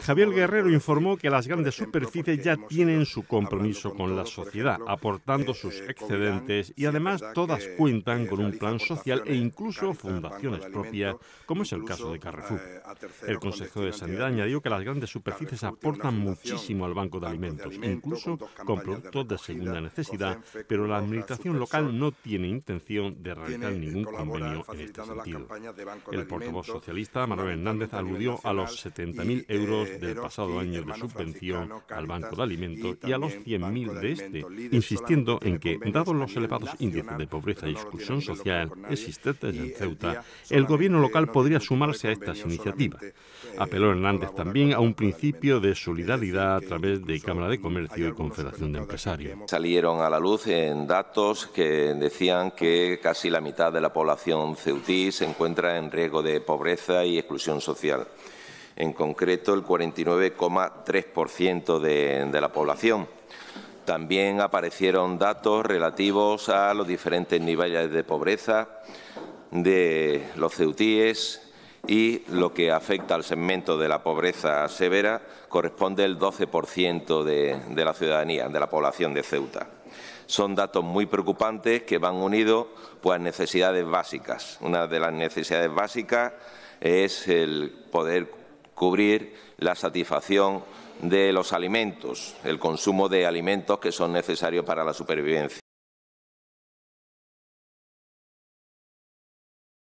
Javier Guerrero informó que las grandes superficies ya tienen su compromiso con la sociedad, aportando eh, sus eh, excedentes y además todas cuentan eh, con un plan social e incluso fundaciones propias, como es el caso de Carrefour. El Consejo de Sanidad añadió que las grandes superficies aportan muchísimo al banco de alimentos, incluso con productos de segunda necesidad, pero la administración local no tiene intención de realizar ningún convenio en este sentido. El portavoz socialista, Manuel Hernández, aludió a los 70.000 eh, euros del pasado año de subvención al Banco de Alimentos y a los 100.000 de este, insistiendo en que, dados los elevados índices de pobreza y exclusión social existentes en eh, Ceuta, el gobierno local podría sumarse a estas iniciativas. Eh, Apeló Hernández también a un principio de solidaridad a través de Cámara de Comercio y Confederación de Empresarios. Salieron a la luz en datos que decían que casi la mitad de la población ceutí se encuentra en riesgo de pobreza y exclusión social en concreto el 49,3% de, de la población. También aparecieron datos relativos a los diferentes niveles de pobreza de los ceutíes y lo que afecta al segmento de la pobreza severa corresponde el 12% de, de la ciudadanía, de la población de Ceuta. Son datos muy preocupantes que van unidos pues, a necesidades básicas. Una de las necesidades básicas es el poder cubrir la satisfacción de los alimentos, el consumo de alimentos que son necesarios para la supervivencia.